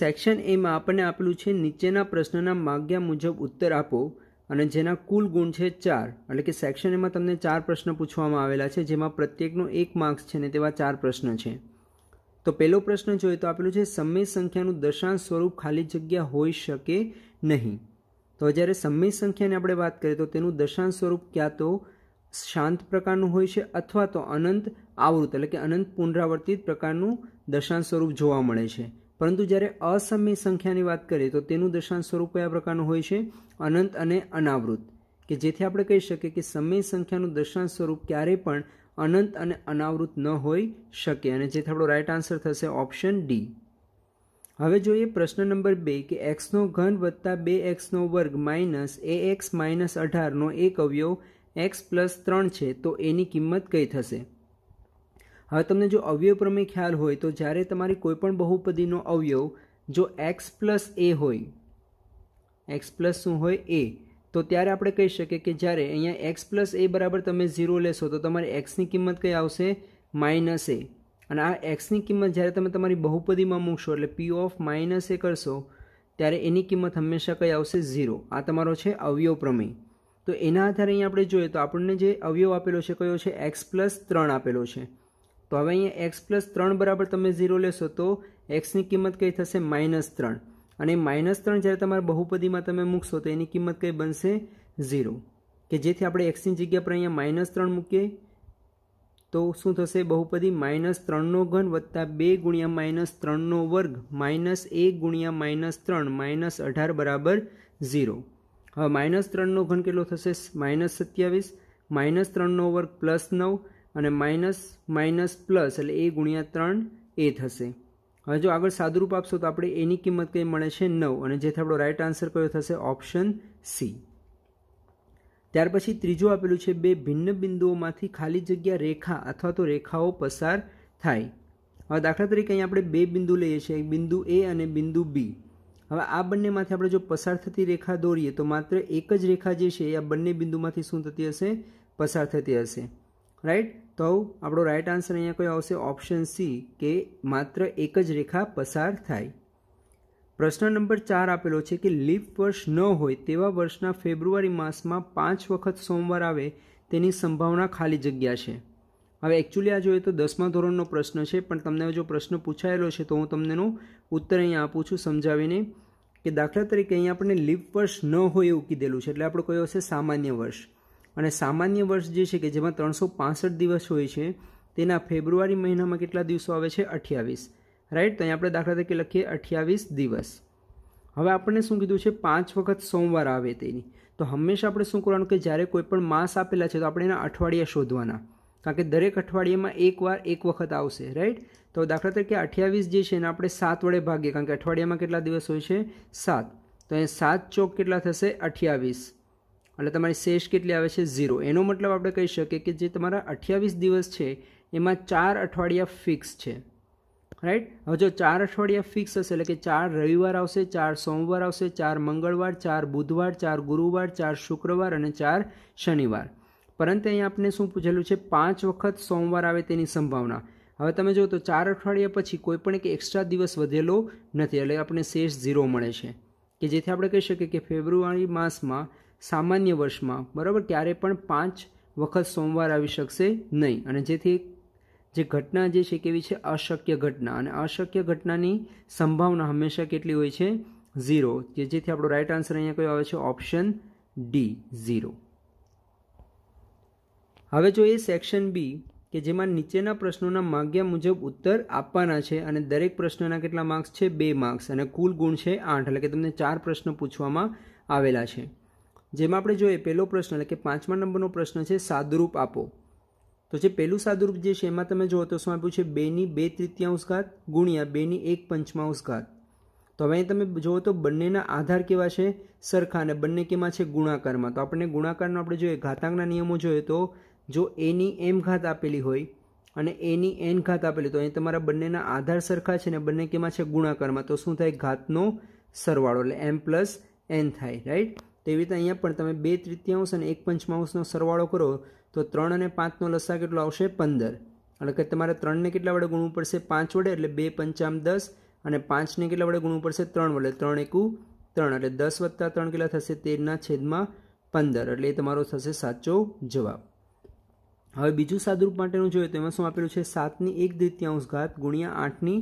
section એમાં આપણને આપેલું છે નીચેના પ્રશ્નના માગ્યા મુજબ ઉત્તર આપો અને જેના કુલ ગુણ છે ચાર એટલે કે સેક્શન એમાં તમને ચાર પ્રશ્ન પૂછવામાં આવેલા છે જેમાં પ્રત્યેકનો એક માર્ક્સ છે ને તેવા ચાર પ્રશ્ન છે તો પહેલો પ્રશ્ન જોઈએ તો આપેલું છે સમય સંખ્યાનું દશાંશ સ્વરૂપ ખાલી જગ્યા હોઈ શકે નહીં તો જ્યારે સમય સંખ્યાની આપણે વાત કરીએ તો તેનું દશાંશ સ્વરૂપ ક્યાં તો શાંત પ્રકારનું હોય છે અથવા તો અનંત આવૃત એટલે કે અનંત પુનરાવર્તિત પ્રકારનું દશાંશ સ્વરૂપ જોવા મળે છે પરંતુ જ્યારે અસમય સંખ્યાની વાત કરીએ તો તેનું દશાંશ સ્વરૂપ કયા પ્રકારનું હોય છે અનંત અને અનાવૃત કે જેથી આપણે કહી શકીએ કે સમય સંખ્યાનું દશાંશ સ્વરૂપ ક્યારેય પણ અનંત અને અનાવૃત ન હોઈ શકે અને જેથી આપણો રાઇટ આન્સર થશે ઓપ્શન ડી હવે જોઈએ પ્રશ્ન નંબર બે કે એક્સનો ઘન વત્તા બે એક્સનો વર્ગ માઇનસ એ એક્સ માઇનસ અઢારનો એક અવયવ એક્સ પ્લસ ત્રણ છે તો એની કિંમત કઈ થશે હવે તમને જો અવયવ પ્રમેય ખ્યાલ હોય તો જ્યારે તમારી કોઈપણ બહુપદીનો અવયવ જો એક્સ પ્લસ એ હોય એક્સ પ્લસ શું હોય એ તો ત્યારે આપણે કહી શકીએ કે જ્યારે અહીંયા એક્સ પ્લસ એ બરાબર તમે ઝીરો લેશો તો તમારે એક્સની કિંમત કઈ આવશે માઇનસ એ અને આ એક્સની કિંમત જ્યારે તમે તમારી બહુપદીમાં મૂકશો એટલે પી ઓફ માઇનસ એ કરશો ત્યારે એની કિંમત હંમેશા કઈ આવશે ઝીરો આ તમારો છે અવયવ પ્રમેય તો એના આધારે અહીંયા આપણે જોઈએ તો આપણને જે અવયવ આપેલો છે કયો છે એક્સ પ્લસ ત્રણ આપેલો છે તો હવે અહીંયા એક્સ પ્લસ ત્રણ બરાબર તમે ઝીરો લેશો તો એક્સની કિંમત કઈ થશે માઇનસ ત્રણ અને માઇનસ ત્રણ જ્યારે તમારા બહુપદીમાં તમે મૂકશો તો એની કિંમત કઈ બનશે ઝીરો કે જેથી આપણે એક્સની જગ્યા પર અહીંયા માઇનસ ત્રણ મૂકીએ તો શું થશે બહુપદી માઇનસ ત્રણનો ઘન વત્તા બે ગુણ્યા માઇનસ ત્રણનો વર્ગ માઇનસ એક ગુણ્યા માઇનસ ત્રણ માઇનસ અઢાર બરાબર ઝીરો હવે માઇનસ ત્રણનો ઘન કેટલો થશે માઇનસ સત્યાવીસ માઇનસ ત્રણનો વર્ગ પ્લસ નવ અને માઇનસ માઇનસ પ્લસ એટલે એ ગુણ્યા ત્રણ એ થશે હવે જો આગળ સાદુરૂપ આપશો તો આપણે એની કિંમત કંઈ મળે છે નવ અને જેથી આપણો રાઇટ આન્સર કયો થશે ઓપ્શન સી ત્યાર પછી ત્રીજું આપેલું છે બે ભિન્ન બિંદુઓમાંથી ખાલી જગ્યા રેખા અથવા તો રેખાઓ પસાર થાય હવે દાખલા તરીકે અહીં આપણે બે બિંદુ લઈએ છીએ બિંદુ એ અને બિંદુ બી હવે આ બંનેમાંથી આપણે જો પસાર થતી રેખા દોરીએ તો માત્ર એક જ રેખા જે છે એ આ બંને બિંદુમાંથી શું થતી હશે પસાર થતી હશે રાઈટ તો આપણો રાઈટ આન્સર અહીંયા કોઈ આવશે ઓપ્શન સી કે માત્ર એક જ રેખા પસાર થાય પ્રશ્ન નંબર ચાર આપેલો છે કે લીપ વર્ષ ન હોય તેવા વર્ષના ફેબ્રુઆરી માસમાં પાંચ વખત સોમવાર આવે તેની સંભાવના ખાલી જગ્યા છે હવે એકચ્યુઅલી આ જોઈએ તો દસમા ધોરણનો પ્રશ્ન છે પણ તમને જો પ્રશ્ન પૂછાયેલો છે તો હું તમનેનો ઉત્તર અહીંયા આપું છું સમજાવીને કે દાખલા તરીકે અહીંયા આપણને લીપ વર્ષ ન હોય એવું કીધેલું છે એટલે આપણો કયો હશે સામાન્ય વર્ષ અને સામાન્ય વર્ષ જે છે કે જેમાં ત્રણસો પાંસઠ દિવસ હોય છે તેના ફેબ્રુઆરી મહિનામાં કેટલા દિવસો આવે છે અઠ્યાવીસ રાઈટ તો અહીં આપણે દાખલા તરીકે લખીએ અઠ્યાવીસ દિવસ હવે આપણને શું કીધું છે પાંચ વખત સોમવાર આવે તેની તો હંમેશા આપણે શું કરવાનું કે જ્યારે કોઈ પણ માસ આપેલા છે તો આપણે એના અઠવાડિયા શોધવાના કારણ કે દરેક અઠવાડિયામાં એકવાર એક વખત આવશે રાઈટ તો દાખલા તરીકે અઠ્યાવીસ જે છે એને આપણે સાત વડે ભાગીએ કારણ કે અઠવાડિયામાં કેટલા દિવસ હોય છે સાત તો અહીંયા સાત ચોક કેટલા થશે અઠ્યાવીસ એટલે તમારી શેષ કેટલી આવે છે ઝીરો એનો મતલબ આપણે કહી શકીએ કે જે તમારા અઠ્યાવીસ દિવસ છે એમાં ચાર અઠવાડિયા ફિક્સ છે રાઈટ હવે જો ચાર અઠવાડિયા ફિક્સ હશે એટલે કે ચાર રવિવાર આવશે ચાર સોમવાર આવશે ચાર મંગળવાર ચાર બુધવાર ચાર ગુરુવાર ચાર શુક્રવાર અને ચાર શનિવાર પરંતુ અહીં આપણે શું પૂછેલું છે પાંચ વખત સોમવાર આવે તેની સંભાવના હવે તમે જો તો ચાર અઠવાડિયા પછી કોઈ પણ એક એક્સ્ટ્રા દિવસ વધેલો નથી એટલે આપણે શેષ ઝીરો મળે છે કે જેથી આપણે કહી શકીએ કે ફેબ્રુઆરી માસમાં સામાન્ય વર્ષમાં બરાબર ત્યારે પણ પાંચ વખત સોમવાર આવી શકશે નહીં અને જેથી જે ઘટના જે છે કેવી છે અશક્ય ઘટના અને અશક્ય ઘટનાની સંભાવના હંમેશા કેટલી હોય છે ઝીરો કે જેથી આપણો રાઈટ આન્સર અહીંયા કયો આવે છે ઓપ્શન ડી ઝીરો હવે જોઈએ સેક્શન બી કે જેમાં નીચેના પ્રશ્નોના માગ્યા મુજબ ઉત્તર આપવાના છે અને દરેક પ્રશ્નના કેટલા માર્ક્સ છે બે માર્ક્સ અને કુલ ગુણ છે આઠ એટલે કે તમને ચાર પ્રશ્નો પૂછવામાં આવેલા છે જેમાં આપણે જોઈએ પહેલો પ્રશ્ન એટલે કે પાંચમા નંબરનો પ્રશ્ન છે સાદુરૂપ આપો તો જે પહેલું સાદુરૂપ જે છે એમાં તમે જુઓ તો શું આપ્યું છે બેની બે તૃતીયાંશ ઘાત ગુણ્યા બેની એક પંચમાંશ ઘાત તો હવે તમે જુઓ તો બંનેના આધાર કેવા છે સરખા અને બંને કેમાં છે ગુણાકારમાં તો આપણને ગુણાકારનો આપણે જોઈએ ઘાતાંકના નિયમો જોઈએ તો જો એની એમ ઘાત આપેલી હોય અને એની એન ઘાત આપેલી તો અહીં તમારા બંનેના આધાર સરખા છે ને બંને કેમાં છે ગુણાકારમાં તો શું થાય ઘાતનો સરવાળો એટલે એમ પ્લસ એન થાય રાઈટ તેવી રીતે અહીંયા પણ તમે બે તૃતીયાંશ અને એક પંચમાંશનો સરવાળો કરો તો ત્રણ અને પાંચનો લસા કેટલો આવશે પંદર એટલે કે તમારે ત્રણને કેટલા વડે ગુણવું પડશે પાંચ વડે એટલે બે પંચામ દસ અને પાંચને કેટલા વડે ગુણવું પડશે ત્રણ વડે ત્રણ એકું ત્રણ એટલે દસ વત્તા ત્રણ કેટલા થશે તેરના છેદમાં પંદર એટલે એ તમારો થશે સાચો જવાબ હવે બીજું સાદુરૂપ માટેનું જોઈએ તો એમાં શું આપેલું છે સાતની એક દ્વિતીયાંશ ઘાત ગુણ્યા આઠની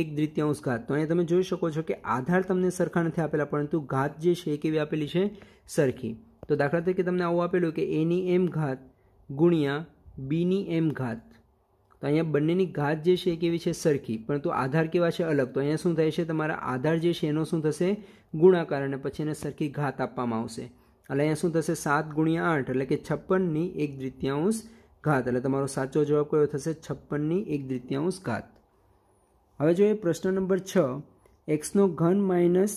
એક દ્વિતીયાંશ ઘાત તો અહીંયા તમે જોઈ શકો છો કે આધાર તમને સરખા નથી આપેલા પરંતુ ઘાત જે છે એ કેવી આપેલી છે સરખી તો દાખલા તરીકે તમને આવું આપેલું કે એની એમ ઘાત ગુણ્યા બીની એમ ઘાત તો અહીંયા બંનેની ઘાત જે છે એ કેવી છે સરખી પરંતુ આધાર કેવા છે અલગ તો અહીંયા શું થાય છે તમારા આધાર જે છે એનો શું થશે ગુણાકાર અને પછી એને સરખી ઘાત આપવામાં આવશે એટલે અહીંયા શું થશે સાત ગુણ્યા આઠ એટલે કે છપ્પનની એક દ્વિતીયાંશ ઘાત એટલે તમારો સાચો જવાબ કયો થશે છપ્પનની એક દ્વિતીયાંશ ઘાત હવે જોઈએ પ્રશ્ન નંબર છ એક્સનો ઘન માઇનસ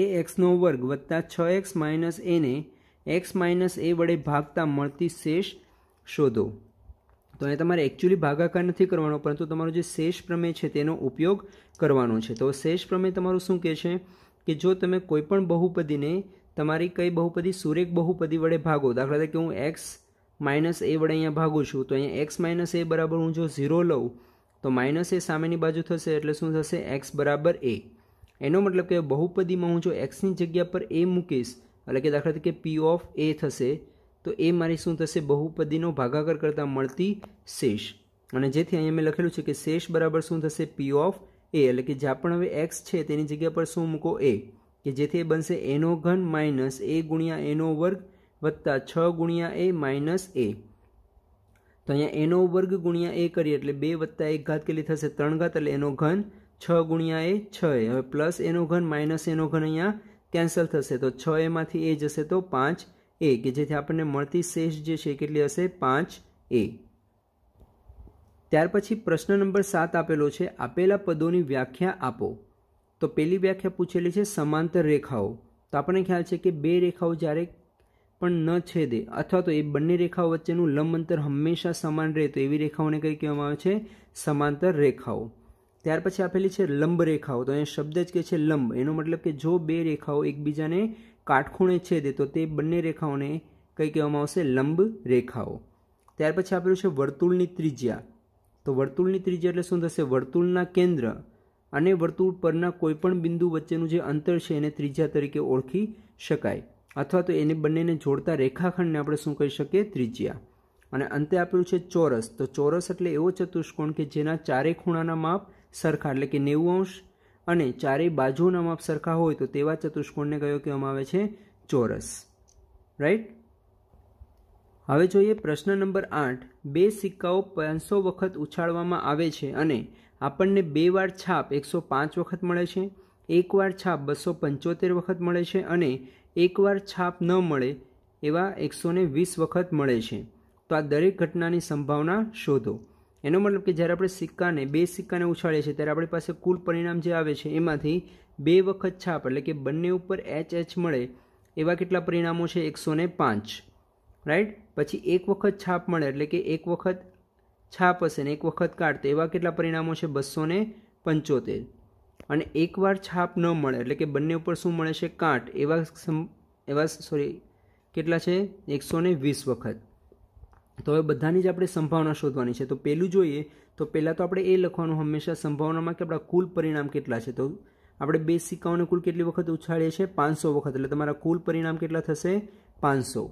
એ એક્સનો વર્ગ વત્તા છ એક્સ માઇનસ એને એક્સ માઇનસ એ વડે ભાગતા મળતી શેષ શોધો તો અહીં તમારે એકચ્યુઅલી ભાગાકાર નથી કરવાનો પરંતુ તમારો જે શેષ પ્રમેય છે તેનો ઉપયોગ કરવાનો છે તો શેષ પ્રમેય તમારું શું કહે છે કે જો તમે કોઈપણ બહુપદીને તમારી કઈ બહુપદી સુરેખ બહુપદી વડે ભાગો દાખલા તરીકે હું એક્સ માઇનસ એ વડે અહીંયા ભાગું છું તો અહીંયા એક્સ માઇનસ એ બરાબર હું જો ઝીરો લઉં તો માઇનસ એ સામેની બાજુ થશે એટલે શું થશે એક્સ બરાબર એ એનો મતલબ કે બહુપદીમાં હું જો એક્સની જગ્યા પર એ મૂકીશ એટલે કે દાખલા તરીકે પી ઓફ એ થશે તો એ મારી શું થશે બહુપદીનો ભાગાકાર કરતાં મળતી શેષ અને જેથી અહીંયા મેં લખેલું છે કે શેષ બરાબર શું થશે પી ઓફ એ એટલે કે જ્યાં પણ હવે એક્સ છે તેની જગ્યા પર શું મૂકો એ કે જેથી એ બનશે એનો ઘન માઇનસ એ ગુણ્યા એનો વર્ગ વત્તા છ ગુણ્યા એ માઇનસ એ તો અહીંયા એનો વર્ગ ગુણ્યા એ કરીએ એટલે બે વત્તા એક ઘાત કેટલી થશે ત્રણ ઘાત એટલે એનો ઘન છ ગુણ્યા એ છ એ હવે પ્લસ એનો ઘન માઇનસ એનો ઘન અહીંયા કેન્સલ થશે તો છ એમાંથી એ જશે તો પાંચ એ કે જેથી આપણને મળતી શેષ જે છે કેટલી હશે પાંચ એ ત્યાર પછી પ્રશ્ન નંબર સાત આપેલો છે આપેલા પદોની વ્યાખ્યા આપો તો પેલી વ્યાખ્યા પૂછેલી છે સમાંતર રેખાઓ તો આપણને ખ્યાલ છે કે બે રેખાઓ જ્યારે પણ ન છેદે અથવા તો એ બંને રેખાઓ વચ્ચેનું લંબ અંતર હંમેશા સમાન રહે તો એવી રેખાઓને કંઈ કહેવામાં આવે છે સમાંતર રેખાઓ ત્યાર પછી આપેલી છે લંબ રેખાઓ તો અહીંયા શબ્દ જ કે છે લંબ એનો મતલબ કે જો બે રેખાઓ એકબીજાને કાટખૂણે છેદે તો તે બંને રેખાઓને કંઈ કહેવામાં આવશે લંબ રેખાઓ ત્યાર પછી આપેલું છે વર્તુળની ત્રિજ્યા તો વર્તુળની ત્રિજ્યા એટલે શું થશે વર્તુળના કેન્દ્ર અને વર્તુળ પરના કોઈપણ બિંદુ વચ્ચેનું જે અંતર છે એને ત્રિજ્યા તરીકે ઓળખી શકાય અથવા તો એને બંનેને જોડતા રેખાખંડને આપણે શું કહી શકીએ ત્રિજ્યા અને અંતે આપેલું છે ચોરસ તો ચોરસ એટલે એવો ચતુષ્કોણ કે જેના ચારે ખૂણાના માપ સરખા એટલે કે નેવું અંશ અને ચારેય બાજુના માપ સરખા હોય તો તેવા ચતુષ્કોણને કયો કહેવામાં આવે છે ચોરસ રાઈટ હવે જોઈએ પ્રશ્ન નંબર આઠ બે સિક્કાઓ પાંચસો વખત ઉછાળવામાં આવે છે અને આપણને બે વાર છાપ એકસો પાંચ વખત મળે છે એક વાર છાપ બસો પંચોતેર વખત મળે છે અને એકવાર છાપ ન મળે એવા એકસો વીસ વખત મળે છે તો આ દરેક ઘટનાની સંભાવના શોધો એનો મતલબ કે જ્યારે આપણે સિક્કાને બે સિક્કાને ઉછાળીએ છીએ ત્યારે આપણી પાસે કુલ પરિણામ જે આવે છે એમાંથી બે વખત છાપ એટલે કે બંને ઉપર એચ એચ મળે એવા કેટલા પરિણામો છે એકસો પાંચ રાઈટ પછી એક વખત છાપ મળે એટલે કે એક વખત છાપ હશે ને એક વખત કાઢ તો એવા કેટલા પરિણામો છે બસો પંચોતેર અને એકવાર છાપ ન મળે એટલે કે બંને ઉપર શું મળે છે કાંટ એવા એવા સોરી કેટલા છે એકસો ને વીસ વખત તો હવે બધાની જ આપણે સંભાવના શોધવાની છે તો પહેલું જોઈએ તો પહેલાં તો આપણે એ લખવાનું હંમેશા સંભાવનામાં કે આપણા કુલ પરિણામ કેટલા છે તો આપણે બે સિક્કાઓને કુલ કેટલી વખત ઉછાળીએ છીએ પાંચસો વખત એટલે તમારા કુલ પરિણામ કેટલા થશે પાંચસો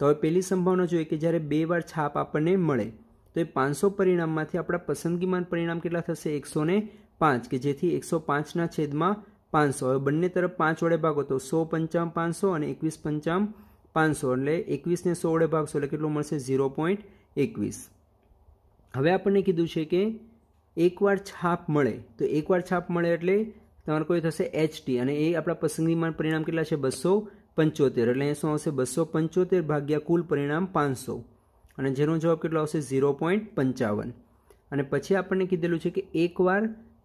તો હવે પહેલી સંભાવના જોઈએ કે જ્યારે બે વાર છાપ આપણને મળે તો એ પાંચસો પરિણામમાંથી આપણા પસંદગીમાં પરિણામ કેટલા થશે એકસો ને પાંચ કે જેથી એકસો પાંચના છેદમાં પાંચસો હવે બંને તરફ પાંચ વડે ભાગો તો સો પંચામ પાંચસો અને એકવીસ પંચામ પાંચસો એટલે એકવીસને સો વડે ભાગશો એટલે કેટલું મળશે ઝીરો પોઈન્ટ એકવીસ હવે આપણને કીધું છે કે એકવાર છાપ મળે તો એકવાર છાપ મળે એટલે તમારે કોઈ થશે એચ ટી અને એ આપણા પસંદગીમાં પરિણામ કેટલા છે બસો પંચોતેર એટલે અહીંયા શું આવશે બસો પંચોતેર ભાગ્યા કુલ પરિણામ પાંચસો અને જેનો જવાબ કેટલો આવશે ઝીરો પોઈન્ટ પંચાવન અને પછી આપણને કીધેલું છે કે એકવાર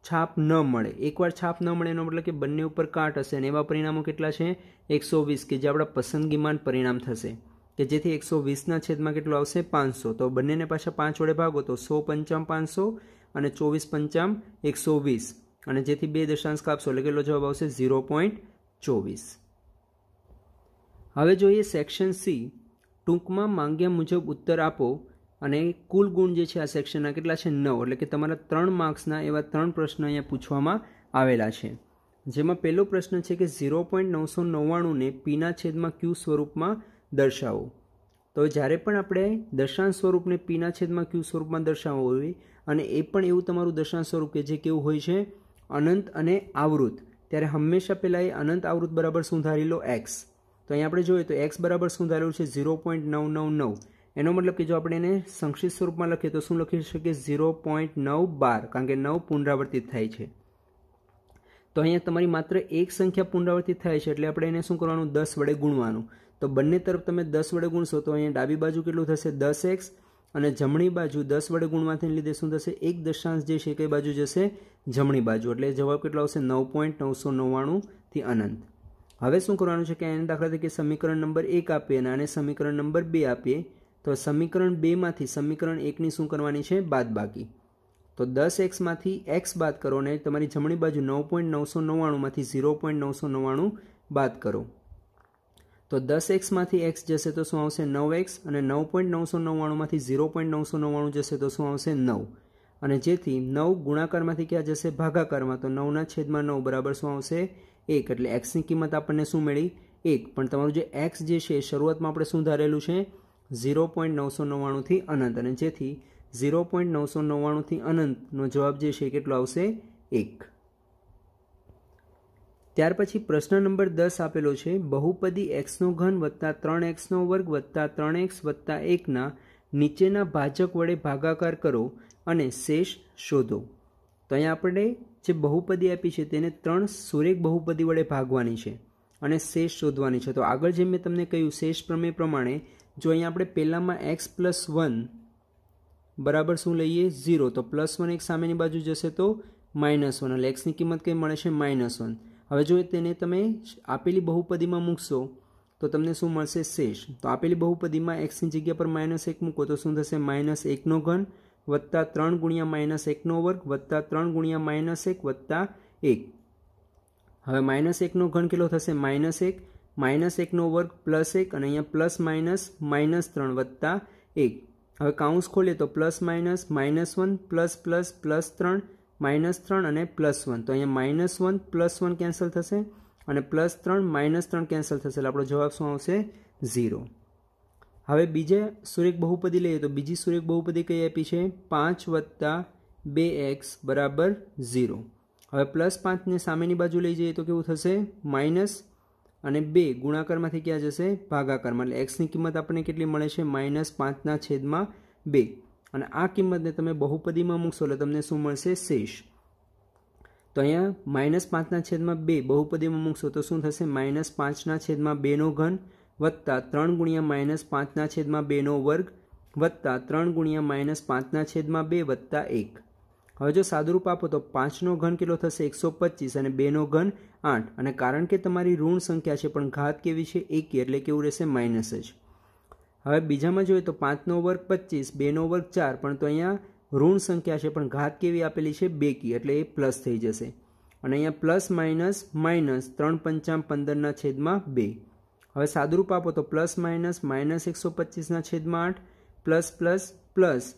છાપ ન મળે એકવાર છાપ ન મળે એનો મતલબ કે બંને ઉપર કાટ હશે અને એવા પરિણામો કેટલા છે એકસો વીસ કે જે આપણા પસંદગીમાન પરિણામ થશે કે જેથી એકસો વીસના છેદમાં કેટલો આવશે પાંચસો તો બંનેને પાછા પાંચ વડે ભાગો તો સો પંચામ પાંચસો અને ચોવીસ પંચામ એકસો વીસ અને જેથી બે દશાંશ કાપશો એટલે કેટલો જવાબ આવશે ઝીરો પોઈન્ટ ચોવીસ હવે જોઈએ સેક્શન સી ટૂંકમાં માંગ્યા મુજબ ઉત્તર આપો અને કુલ ગુણ જે છે આ સેક્શનના કેટલા છે નવ એટલે કે તમારા ત્રણ માર્ક્સના એવા ત્રણ પ્રશ્ન અહીંયા પૂછવામાં આવેલા છે જેમાં પહેલો પ્રશ્ન છે કે ઝીરો પોઈન્ટ નવસો નવ્વાણુંને પીના છેદમાં ક્યુ સ્વરૂપમાં દર્શાવો તો જ્યારે પણ આપણે દશાંશ સ્વરૂપને પીના છેદમાં ક્યુ સ્વરૂપમાં દર્શાવવો હોય અને એ પણ એવું તમારું દશાંશ સ્વરૂપ કે જે કેવું હોય છે અનંત અને આવૃત ત્યારે હંમેશા પહેલાં એ અનંત આવૃત બરાબર શું ધારી લો એક્સ તો અહીંયા આપણે જોઈએ તો એક્સ બરાબર શું ધારેલું છે ઝીરો પોઈન્ટ નવ નવ નવ એનો મતલબ કે જો આપણે એને સંક્ષિપ્ત સ્વરૂપમાં લખીએ તો શું લખી શકીએ ઝીરો પોઈન્ટ નવ બાર કારણ કે નવ પુનરાવર્તિત થાય છે તો અહીંયા તમારી માત્ર એક સંખ્યા પુનરાવર્તિત થાય છે એટલે આપણે એને શું કરવાનું દસ વડે ગુણવાનું તો બંને તરફ તમે દસ વડે ગુણશો તો અહીંયા ડાબી બાજુ કેટલું થશે દસ એક્સ અને જમણી બાજુ દસ વડે ગુણવાથી લીધે શું થશે એક દશાંશ જે છે કઈ બાજુ જશે જમણી બાજુ એટલે જવાબ કેટલો આવશે નવ પોઈન્ટ નવસો નવ્વાણુંથી અનંત હવે શું કરવાનું છે કે એને દાખલા તરીકે સમીકરણ નંબર એક આપીએ અને આને સમીકરણ નંબર બે આપીએ તો સમીકરણ બેમાંથી સમીકરણ એકની શું કરવાની છે બાદબાકી તો દસ એક્સમાંથી એક્સ બાદ કરો અને તમારી જમણી બાજુ નવ પોઈન્ટ નવસો નવ્વાણુંમાંથી ઝીરો પોઈન્ટ નવસો નવ્વાણું બાદ કરો તો દસ એક્સમાંથી એક્સ જશે તો શું આવશે નવ એક્સ અને નવ પોઈન્ટ નવસો નવ્વાણુંમાંથી ઝીરો પોઈન્ટ નવસો નવ્વાણું જશે તો શું આવશે નવ અને જેથી નવ ગુણાકારમાંથી ક્યાં જશે ભાગાકારમાં તો નવના છેદમાં નવ બરાબર શું આવશે એક એટલે એક્સની કિંમત આપણને શું મળી એક પણ તમારું જે એક્સ જે છે શરૂઆતમાં આપણે શું ધારેલું છે ઝીરો પોઈન્ટ નવસો નવ્વાણુંથી અનંત અને જેથી ઝીરો પોઈન્ટ નવસો નવ્વાણુંથી અનંતનો જવાબ જે છે કેટલો આવશે એક ત્યાર પછી પ્રશ્ન નંબર દસ આપેલો છે બહુપદી એક્સનો ઘન વત્તા ત્રણ એક્સનો વર્ગ વત્તા ત્રણ એક્સ વત્તા એકના નીચેના ભાજક વડે ભાગાકાર કરો અને શેષ શોધો તો અહીંયા આપણે જે બહુપદી આપી છે તેને ત્રણ સુરેખ બહુપદી વડે ભાગવાની છે અને શેષ શોધવાની છે તો આગળ જે મેં તમને કહ્યું શેષ પ્રમેય પ્રમાણે જો અહીંયા આપણે પહેલાંમાં એક્સ પ્લસ વન બરાબર શું લઈએ ઝીરો તો પ્લસ વન એક સામેની બાજુ જશે તો માઇનસ વન એટલે એક્સની કિંમત કંઈ મળે છે માઇનસ વન હવે જો તેને તમે આપેલી બહુપદીમાં મૂકશો તો તમને શું મળશે શેષ તો આપેલી બહુપદીમાં એક્સની જગ્યા પર માઇનસ એક મૂકો તો શું થશે માઇનસ એકનો ઘન વત્તા ત્રણ ગુણ્યા માઇનસ એકનો વર્ગ વત્તા ત્રણ ગુણ્યા માઇનસ એક વત્તા એક હવે માઇનસ એકનો ઘન કેટલો થશે માઇનસ એક માઇનસ એકનો વર્ગ પ્લસ એક અને અહીંયા પ્લસ માઇનસ માઇનસ ત્રણ વત્તા એક હવે કાઉન્સ ખોલીએ તો plus minus minus one plus plus plus ત્રણ માઇનસ ત્રણ અને પ્લસ વન તો અહીંયા minus one plus one cancel થશે અને પ્લસ ત્રણ માઇનસ ત્રણ કેન્સલ થશે એટલે આપણો જવાબ શું આવશે ઝીરો હવે બીજે સુરેખ બહુપદી લઈએ તો બીજી સુરેખ બહુપદી કઈ આપી છે પાંચ વત્તા બે એક્સ બરાબર ઝીરો હવે પ્લસ પાંચને સામેની બાજુ લઈ જઈએ તો કેવું થશે માઇનસ અને બે ગુણાકારમાંથી ક્યાં જશે ભાગાકારમાં એટલે એક્સની કિંમત આપણને કેટલી મળે છે માઇનસ પાંચના છેદમાં બે અને આ કિંમતને તમે બહુપદીમાં મૂકશો એટલે તમને શું મળશે શેષ તો અહીંયા માઇનસ પાંચના છેદમાં બે બહુપદીમાં મૂકશો તો શું થશે માઇનસ પાંચના છેદમાં બેનો ઘન વત્તા ત્રણ ગુણ્યા માઇનસ પાંચના છેદમાં બેનો વર્ગ વત્તા ત્રણ ગુણ્યા માઇનસ પાંચના છેદમાં બે વત્તા એક હવે જો સાદુરૂપ આપો તો પાંચનો ઘન કેટલો થશે એકસો પચીસ અને બેનો ઘન આઠ અને કારણ કે તમારી ઋણ સંખ્યા છે પણ ઘાત કેવી છે એકી એટલે કેવું રહેશે માઇનસ જ હવે બીજામાં જોઈએ તો પાંચનો વર્ગ પચીસ બેનો વર્ગ ચાર પણ તો અહીંયા ઋણ સંખ્યા છે પણ ઘાત કેવી આપેલી છે બે કી એટલે એ પ્લસ થઈ જશે અને અહીંયા પ્લસ માઇનસ માઇનસ ત્રણ પંચામ પંદરના છેદમાં બે હવે સાદુરૂપ આપો તો પ્લસ માઇનસ માઇનસ એકસો પચીસના છેદમાં આઠ પ્લસ પ્લસ પ્લસ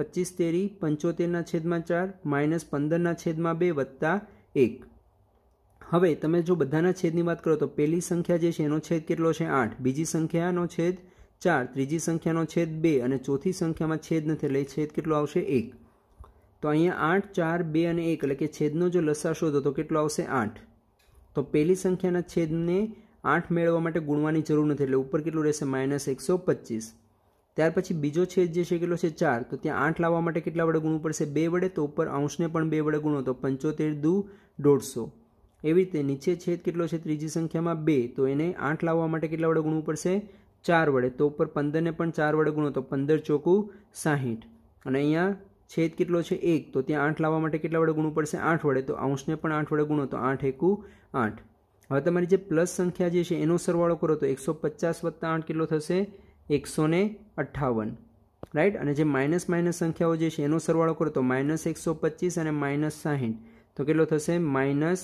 પચીસ તેરી પંચોતેરના છેદમાં ચાર માઇનસ પંદરના છેદમાં બે વત્તા એક હવે તમે જો બધાના છેદની વાત કરો તો પહેલી સંખ્યા જે છે એનો છેદ કેટલો છે આઠ બીજી સંખ્યાનો છેદ ચાર ત્રીજી સંખ્યાનો છેદ બે અને ચોથી સંખ્યામાં છેદ નથી એટલે છેદ કેટલો આવશે એક તો અહીંયા આઠ ચાર બે અને એક એટલે કે છેદનો જો લસા શોધો તો કેટલો આવશે આઠ તો પહેલી સંખ્યાના છેદને આઠ મેળવવા માટે ગુણવાની જરૂર નથી એટલે ઉપર કેટલું રહેશે માઇનસ એકસો પચીસ ત્યાર પછી બીજો છેદ જે છે કેટલો છે ચાર તો ત્યાં આઠ લાવવા માટે કેટલા વડે ગુણવું પડશે બે વડે તો ઉપર અંશને પણ બે વડે ગુણો તો પંચોતેર દુ દોઢસો એવી રીતે નીચે છેદ કેટલો છે ત્રીજી સંખ્યામાં બે તો એને આઠ લાવવા માટે કેટલા વડે ગુણવું પડશે ચાર વડે તો ઉપર પંદરને પણ ચાર વડે ગુણો તો પંદર ચોકું સાહીઠ અને અહીંયા છેદ કેટલો છે એક તો ત્યાં આઠ લાવવા માટે કેટલા વડે ગુણવું પડશે આઠ વડે તો અંશને પણ આઠ વડે ગુણો તો આઠ એકું આઠ હવે તમારી જે પ્લસ સંખ્યા જે છે એનો સરવાળો કરો તો એકસો પચાસ વત્તા આઠ કેટલો થશે એકસો ને અઠ્ઠાવન રાઈટ અને જે માઇનસ માઇનસ સંખ્યાઓ જે છે એનો સરવાળો કરો તો માઇનસ એકસો પચીસ અને માઇનસ સાહીઠ તો કેટલો થશે માઇનસ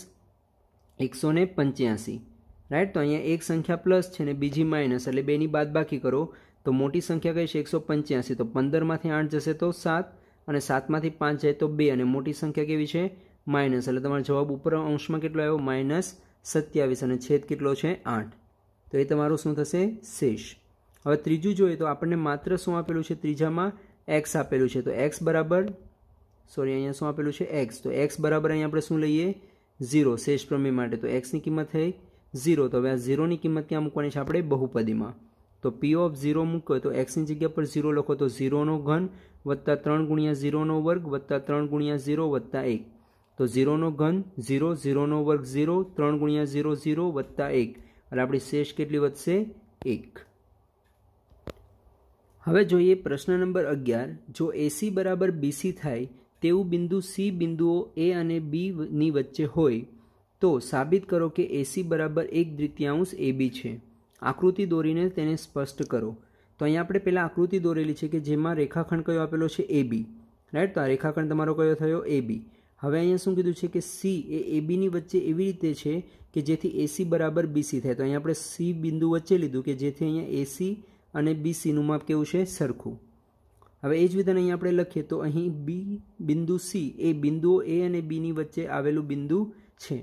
એકસો ને પંચ્યાસી રાઈટ તો અહીંયા એક સંખ્યા પ્લસ છે ને બીજી માઇનસ એટલે બેની બાદ બાકી કરો તો મોટી સંખ્યા કઈ છે એકસો પંચ્યાસી તો પંદરમાંથી આઠ જશે તો સાત અને સાતમાંથી પાંચ જાય તો બે અને મોટી સંખ્યા કેવી છે માઇનસ એટલે તમારો જવાબ ઉપર અંશમાં કેટલો આવ્યો માઇનસ સત્યાવીસ અને છેદ કેટલો છે આઠ તો એ તમારું શું થશે શેષ હવે ત્રીજું જોઈએ તો આપણને માત્ર શું આપેલું છે ત્રીજામાં એક્સ આપેલું છે તો એક્સ બરાબર સોરી અહીંયા શું આપેલું છે એક્સ તો એક્સ બરાબર અહીંયા આપણે શું લઈએ ઝીરો શેષ પ્રમેય માટે તો એક્સની કિંમત થઈ ઝીરો તો હવે આ ઝીરોની કિંમત ક્યાં મૂકવાની છે આપણે બહુપદીમાં તો પી ઓફ ઝીરો મૂકો તો એક્સની જગ્યા પર ઝીરો લખો તો ઝીરોનો ઘન વત્તા ત્રણ ગુણ્યા ઝીરોનો વર્ગ વત્તા ત્રણ ગુણ્યા ઝીરો વત્તા એક તો ઝીરોનો ઘન ઝીરો ઝીરોનો વર્ગ ઝીરો ત્રણ ગુણ્યા ઝીરો ઝીરો વત્તા એક એટલે આપણી શેષ કેટલી વધશે એક હવે જોઈએ પ્રશ્ન નંબર અગિયાર જો એસી બરાબર બીસી થાય તેવું બિંદુ સી બિંદુઓ એ અને બીની વચ્ચે હોય તો સાબિત કરો કે એસી બરાબર એક દ્વિતીયાંશ એબી છે આકૃતિ દોરીને તેને સ્પષ્ટ કરો તો અહીંયા આપણે પહેલાં આકૃતિ દોરેલી છે કે જેમાં રેખાખંડ કયો આપેલો છે એ બી રાઈટ તો આ રેખાખંડ તમારો કયો થયો એ બી હવે અહીંયા શું કીધું છે કે સી એ એ બીની વચ્ચે એવી રીતે છે કે જેથી એસી બરાબર બીસી થાય તો અહીંયા આપણે સી બિંદુ વચ્ચે લીધું કે જેથી અહીંયા એસી અને બી સીનું માપ કેવું છે સરખું હવે એ જ વિધાન અહીં આપણે લખીએ તો અહીં બી બિંદુ સી એ બિંદુઓ એ અને બીની વચ્ચે આવેલું બિંદુ છે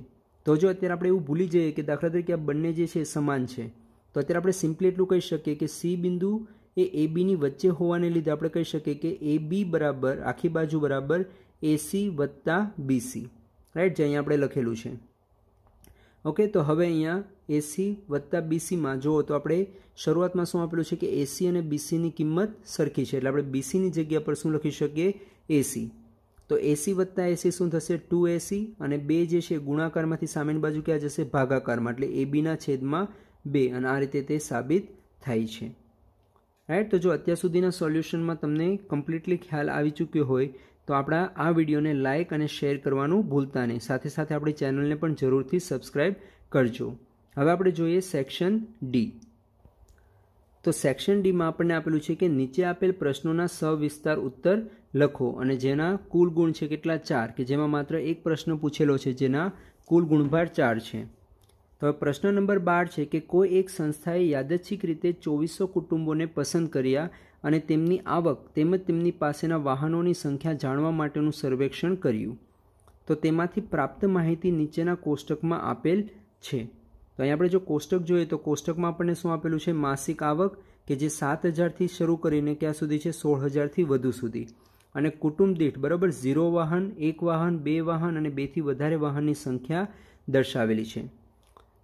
તો જો અત્યારે આપણે એવું ભૂલી જઈએ કે દાખલા તરીકે આ બંને જે છે સમાન છે તો અત્યારે આપણે સિમ્પલી એટલું કહી શકીએ કે સી બિંદુ એ એ બીની વચ્ચે હોવાને લીધે આપણે કહી શકીએ કે એ બી બરાબર આખી બાજુ બરાબર એસી વત્તા બીસી રાઈટ જે અહીંયા આપણે લખેલું છે ઓકે તો હવે અહીંયા એસી વત્તા બીસીમાં જુઓ તો આપણે શરૂઆતમાં શું આપેલું છે કે એસી અને બીસીની કિંમત સરખી છે એટલે આપણે બીસીની જગ્યા પર શું લખી શકીએ એસી તો એસી વત્તા એસી શું થશે ટુ એસી અને બે જે છે ગુણાકારમાંથી સામેની બાજુ ક્યાં જશે ભાગાકારમાં એટલે એબીના છેદમાં બે અને આ રીતે તે સાબિત થાય છે રાઈટ તો જો અત્યાર સુધીના સોલ્યુશનમાં તમને કમ્પ્લીટલી ખ્યાલ આવી ચૂક્યો હોય તો આપણા આ વિડીયોને લાઇક અને શેર કરવાનું ભૂલતા નહીં સાથે સાથે આપણી ચેનલને પણ જરૂરથી સબસ્ક્રાઈબ કરજો હવે આપણે જોઈએ સેક્શન ડી તો સેક્શન ડીમાં આપણને આપેલું છે કે નીચે આપેલ પ્રશ્નોના સવિસ્તાર ઉત્તર લખો અને જેના કુલ ગુણ છે કેટલા ચાર કે જેમાં માત્ર એક પ્રશ્ન પૂછેલો છે જેના કુલ ગુણભાર ચાર છે તો પ્રશ્ન નંબર બાર છે કે કોઈ એક સંસ્થાએ યાદચ્છિક રીતે ચોવીસો કુટુંબોને પસંદ કર્યા અને તેમની આવક તેમજ તેમની પાસેના વાહનોની સંખ્યા જાણવા માટેનું સર્વેક્ષણ કર્યું તો તેમાંથી પ્રાપ્ત માહિતી નીચેના કોષ્ટકમાં આપેલ છે તો અહીં આપણે જો કોષ્ટક જોઈએ તો કોષ્ટકમાં આપણને શું આપેલું છે માસિક આવક કે જે સાત હજારથી શરૂ કરીને ક્યાં સુધી છે સોળ હજારથી વધુ સુધી અને કુટુંબ દીઠ બરાબર ઝીરો વાહન એક વાહન બે વાહન અને બેથી વધારે વાહનની સંખ્યા દર્શાવેલી છે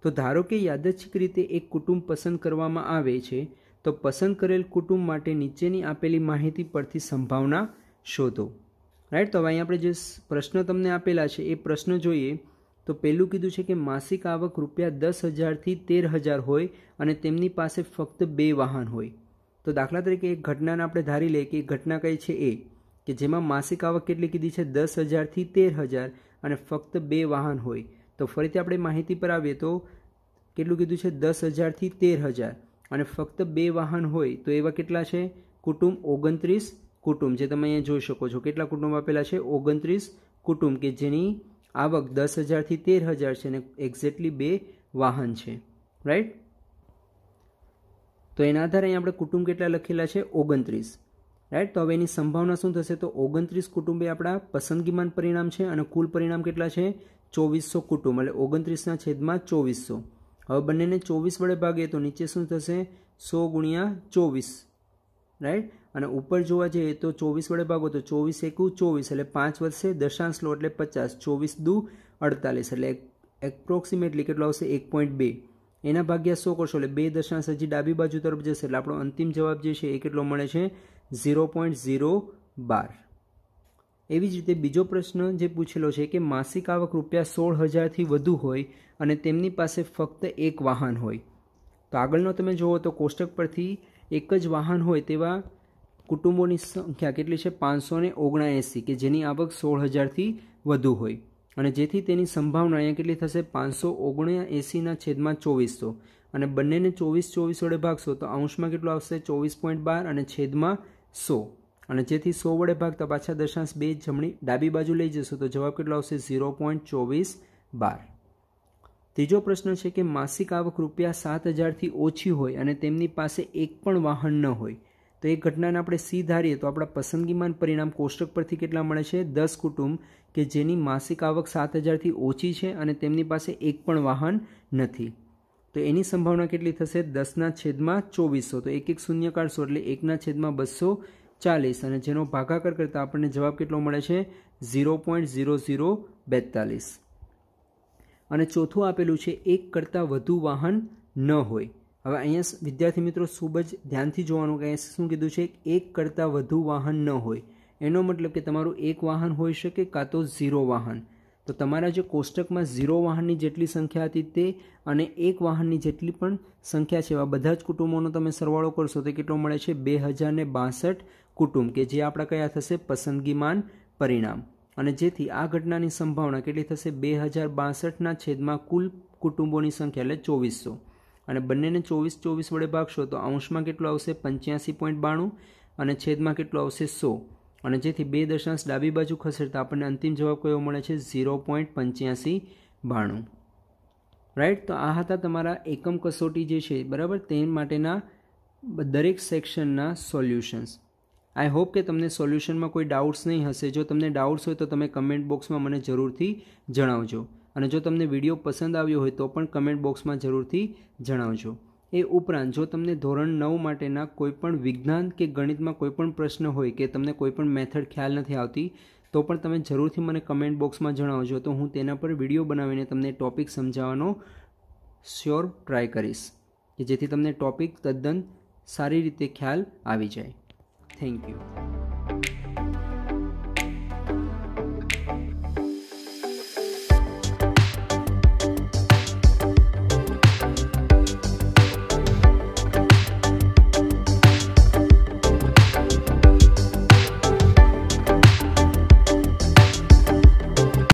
તો ધારો કે યાદચ્છિક રીતે એક કુટુંબ પસંદ કરવામાં આવે છે તો પસંદ કરેલ કુટુંબ માટે નીચેની આપેલી માહિતી પરથી સંભાવના શોધો રાઈટ તો હવે અહીં આપણે જે પ્રશ્ન તમને આપેલા છે એ પ્રશ્ન જોઈએ તો પહેલું કીધું છે કે માસિક આવક રૂપિયા દસ હજારથી તેર હજાર હોય અને તેમની પાસે ફક્ત બે વાહન હોય તો દાખલા તરીકે એક ઘટનાને આપણે ધારી લઈએ કે ઘટના કઈ છે એ કે જેમાં માસિક આવક કેટલી કીધી છે દસ હજારથી તેર હજાર અને ફક્ત બે વાહન હોય તો ફરીથી આપણે માહિતી પર આવીએ તો કેટલું કીધું છે દસ હજારથી તેર હજાર અને ફક્ત બે વાહન હોય તો એવા કેટલા છે કુટુંબ ઓગણત્રીસ કુટુંબ જે તમે અહીંયા જોઈ શકો છો કેટલા કુટુંબ આપેલા છે ઓગણત્રીસ કુટુંબ કે જેની આવક દસ હજારથી તેર હજાર છે અને એક્ઝેક્ટલી બે વાહન છે રાઈટ તો એના આધારે અહીંયા આપણે કુટુંબ કેટલા લખેલા છે ઓગણત્રીસ રાઈટ તો હવે એની સંભાવના શું થશે તો ઓગણત્રીસ કુટુંબે આપણા પસંદગીમાન પરિણામ છે અને કુલ પરિણામ કેટલા છે ચોવીસો કુટુંબ એટલે ઓગણત્રીસના છેદમાં ચોવીસો હવે બંનેને ચોવીસ વડે ભાગીએ તો નીચે શું થશે સો ગુણ્યા ચોવીસ રાઈટ અને ઉપર જોવા જઈએ તો ચોવીસ વડે ભાગો તો ચોવીસ એકુ ચોવીસ એટલે પાંચ વર્ષે દશાંશ લો એટલે પચાસ ચોવીસ દુ અડતાલીસ એટલે એપ્રોક્સિમેટલી કેટલો આવશે એક પોઈન્ટ બે એના ભાગ્યા સો કરશો એટલે બે દશાંશ હજી ડાબી બાજુ તરફ જશે એટલે આપણો અંતિમ જવાબ જે છે એ કેટલો મળે છે ઝીરો પોઈન્ટ ઝીરો બાર એવી જ રીતે બીજો પ્રશ્ન જે પૂછેલો છે કે માસિક આવક રૂપિયા સોળ હજારથી વધુ હોય અને તેમની પાસે ફક્ત એક વાહન હોય તો આગળનો તમે જુઓ તો કોષ્ટક પરથી એક જ વાહન હોય તેવા કુટુંબોની સંખ્યા કેટલી છે પાંચસો ને ઓગણએંસી કે જેની આવક સોળ હજારથી વધુ હોય અને જેથી તેની સંભાવના અહીંયા કેટલી થશે પાંચસો ઓગણએંસીના છેદમાં ચોવીસો અને બંનેને ચોવીસ ચોવીસ વડે ભાગશો તો અંશમાં કેટલું આવશે ચોવીસ પોઈન્ટ બાર અને છેદમાં સો અને જેથી સો વડે ભાગતા પાછા દશાંશ બે જમણી ડાબી બાજુ લઈ જશો તો જવાબ કેટલો આવશે ઝીરો પોઈન્ટ ચોવીસ બાર ત્રીજો પ્રશ્ન છે કે માસિક આવક રૂપિયા સાત હજારથી ઓછી હોય અને તેમની પાસે એક પણ વાહન ન હોય તો એ ઘટનાને આપણે સી ધારીએ તો આપણા પસંદગીમાન પરિણામ કોષ્ટક પરથી કેટલા મળે છે દસ કુટુંબ કે જેની માસિક આવક સાત હજારથી ઓછી છે અને તેમની પાસે એક પણ વાહન નથી તો એની સંભાવના કેટલી થશે દસના છેદમાં ચોવીસો તો એક એક શૂન્ય કાઢશો એટલે એકના છેદમાં બસો ચાલીસ અને જેનો ભાગાકાર કરતાં આપણને જવાબ કેટલો મળે છે ઝીરો પોઈન્ટ ઝીરો ઝીરો બેતાલીસ અને ચોથું આપેલું છે એક કરતાં વધુ વાહન ન હોય હવે અહીંયા વિદ્યાર્થી મિત્રો ખૂબ જ ધ્યાનથી જોવાનું કે અહીંયા શું કીધું છે એક કરતાં વધુ વાહન ન હોય એનો મતલબ કે તમારું એક વાહન હોઈ શકે કાં તો ઝીરો વાહન તો તમારા જે કોષ્ટકમાં ઝીરો વાહનની જેટલી સંખ્યા હતી તે અને એક વાહનની જેટલી પણ સંખ્યા છે એવા બધા જ કુટુંબોનો તમે સરવાળો કરશો તો કેટલો મળે છે બે હજાર ને બાસઠ કુટુંબ કે જે આપણા કયા થશે પસંદગીમાન પરિણામ અને જેથી આ ઘટનાની સંભાવના કેટલી થશે બે હજાર બાસઠના છેદમાં કુલ કુટુંબોની સંખ્યા એટલે ચોવીસો અને બંનેને ચોવીસ ચોવીસ વડે ભાગશો તો અંશમાં કેટલું આવશે પંચ્યાસી પોઈન્ટ બાણું અને છેદમાં કેટલું આવશે સો અને જેથી બે દશાંશ ડાબી બાજુ ખસેડતા આપણને અંતિમ જવાબ કયો મળે છે ઝીરો પોઈન્ટ પંચ્યાસી બાણું રાઈટ તો આ હતા તમારા એકમ કસોટી જે છે બરાબર તે માટેના દરેક સેક્શનના સોલ્યુશન્સ આઈ હોપ કે તમને સોલ્યુશનમાં કોઈ ડાઉટ્સ નહીં હશે જો તમને ડાઉટ્સ હોય તો તમે કમેન્ટ બોક્સમાં મને જરૂરથી જણાવજો અને જો તમને વિડીયો પસંદ આવ્યો હોય તો પણ કમેન્ટ બોક્સમાં જરૂરથી જણાવજો એ ઉપરાંત જો તમને ધોરણ નવ માટેના કોઈપણ વિજ્ઞાન કે ગણિતમાં કોઈપણ પ્રશ્ન હોય કે તમને કોઈપણ મેથડ ખ્યાલ નથી આવતી તો પણ તમે જરૂરથી મને કમેન્ટ બોક્સમાં જણાવજો તો હું તેના પર વિડીયો બનાવીને તમને ટૉપિક સમજાવવાનો શ્યોર ટ્રાય કરીશ કે જેથી તમને ટૉપિક તદ્દન સારી રીતે ખ્યાલ આવી જાય થેન્ક યુ